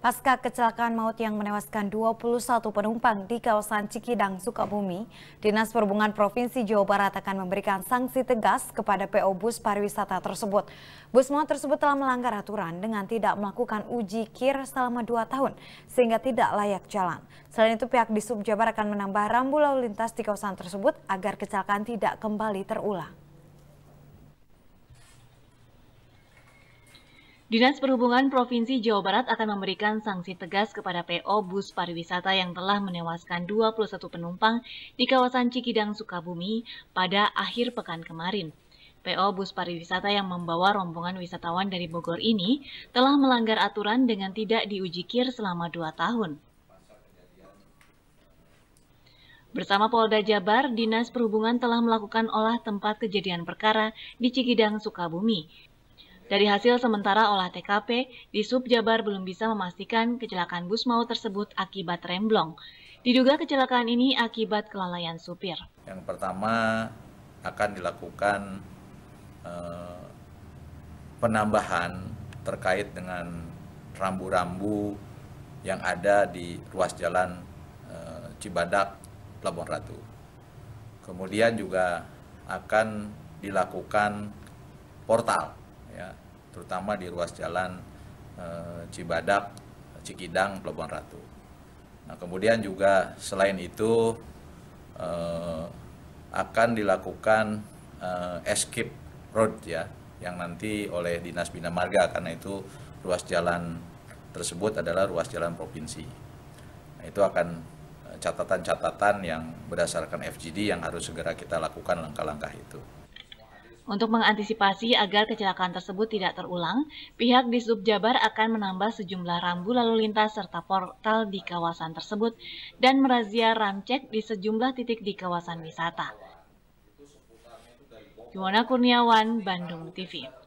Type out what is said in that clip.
Pasca kecelakaan maut yang menewaskan 21 penumpang di kawasan Cikidang, Sukabumi, Dinas Perhubungan Provinsi Jawa Barat akan memberikan sanksi tegas kepada PO bus pariwisata tersebut. Bus maut tersebut telah melanggar aturan dengan tidak melakukan uji kir selama 2 tahun sehingga tidak layak jalan. Selain itu pihak di Subjabar akan menambah rambu lalu lintas di kawasan tersebut agar kecelakaan tidak kembali terulang. Dinas Perhubungan Provinsi Jawa Barat akan memberikan sanksi tegas kepada PO bus pariwisata yang telah menewaskan 21 penumpang di kawasan Cikidang, Sukabumi pada akhir pekan kemarin. PO bus pariwisata yang membawa rombongan wisatawan dari Bogor ini telah melanggar aturan dengan tidak diujikir selama dua tahun. Bersama Polda Jabar, Dinas Perhubungan telah melakukan olah tempat kejadian perkara di Cikidang, Sukabumi. Dari hasil sementara olah TKP, di Sub Jabar belum bisa memastikan kecelakaan bus maut tersebut akibat remblong. Diduga kecelakaan ini akibat kelalaian supir. Yang pertama akan dilakukan eh, penambahan terkait dengan rambu-rambu yang ada di ruas jalan eh, Cibadak Pelabuhan Ratu. Kemudian juga akan dilakukan portal ya terutama di ruas jalan e, Cibadak, Cikidang, Pelabuhan Ratu. Nah, kemudian juga selain itu e, akan dilakukan e, escape road ya yang nanti oleh Dinas Bina Marga karena itu ruas jalan tersebut adalah ruas jalan provinsi. Nah, itu akan catatan-catatan yang berdasarkan FGD yang harus segera kita lakukan langkah-langkah itu. Untuk mengantisipasi agar kecelakaan tersebut tidak terulang, pihak di Subjabar akan menambah sejumlah rambu lalu lintas serta portal di kawasan tersebut dan merazia ramcek di sejumlah titik di kawasan wisata. Yuwana Kurniawan, Bandung TV.